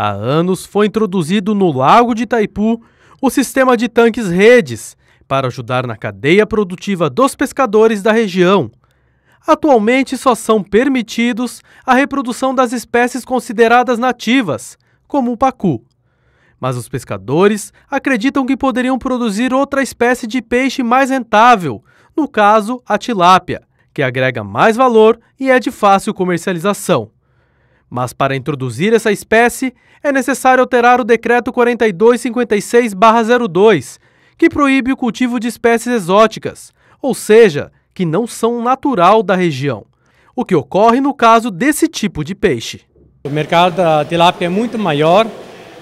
Há anos foi introduzido no Lago de Itaipu o sistema de tanques redes para ajudar na cadeia produtiva dos pescadores da região. Atualmente só são permitidos a reprodução das espécies consideradas nativas, como o pacu. Mas os pescadores acreditam que poderiam produzir outra espécie de peixe mais rentável, no caso a tilápia, que agrega mais valor e é de fácil comercialização. Mas para introduzir essa espécie, é necessário alterar o Decreto 4256-02, que proíbe o cultivo de espécies exóticas, ou seja, que não são natural da região, o que ocorre no caso desse tipo de peixe. O mercado da tilápia é muito maior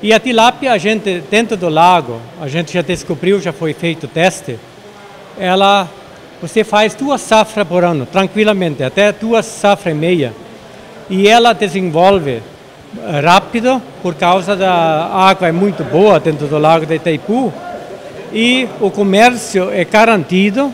e a tilápia, a gente, dentro do lago, a gente já descobriu, já foi feito o teste, ela, você faz duas safras por ano, tranquilamente, até duas safras e meia e ela desenvolve eh, rápido por causa da água é muito boa dentro do lago de Itaipu e o comércio é garantido.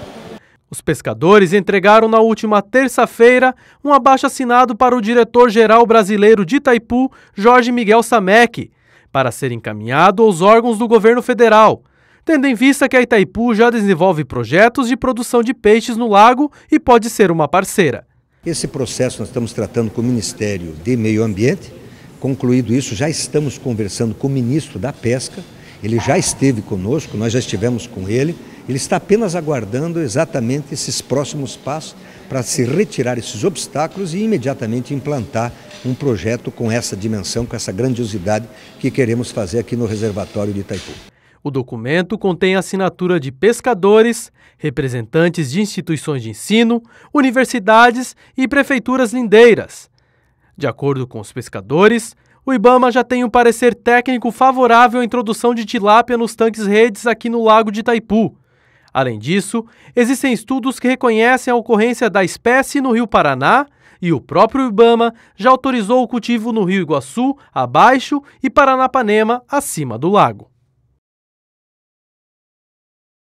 Os pescadores entregaram na última terça-feira um abaixo-assinado para o diretor-geral brasileiro de Itaipu, Jorge Miguel Samek, para ser encaminhado aos órgãos do governo federal, tendo em vista que a Itaipu já desenvolve projetos de produção de peixes no lago e pode ser uma parceira. Esse processo nós estamos tratando com o Ministério de Meio Ambiente. Concluído isso, já estamos conversando com o ministro da Pesca. Ele já esteve conosco, nós já estivemos com ele. Ele está apenas aguardando exatamente esses próximos passos para se retirar esses obstáculos e imediatamente implantar um projeto com essa dimensão, com essa grandiosidade que queremos fazer aqui no reservatório de Itaipu. O documento contém assinatura de pescadores, representantes de instituições de ensino, universidades e prefeituras lindeiras. De acordo com os pescadores, o Ibama já tem um parecer técnico favorável à introdução de tilápia nos tanques redes aqui no Lago de Itaipu. Além disso, existem estudos que reconhecem a ocorrência da espécie no Rio Paraná e o próprio Ibama já autorizou o cultivo no Rio Iguaçu, abaixo, e Paranapanema, acima do lago.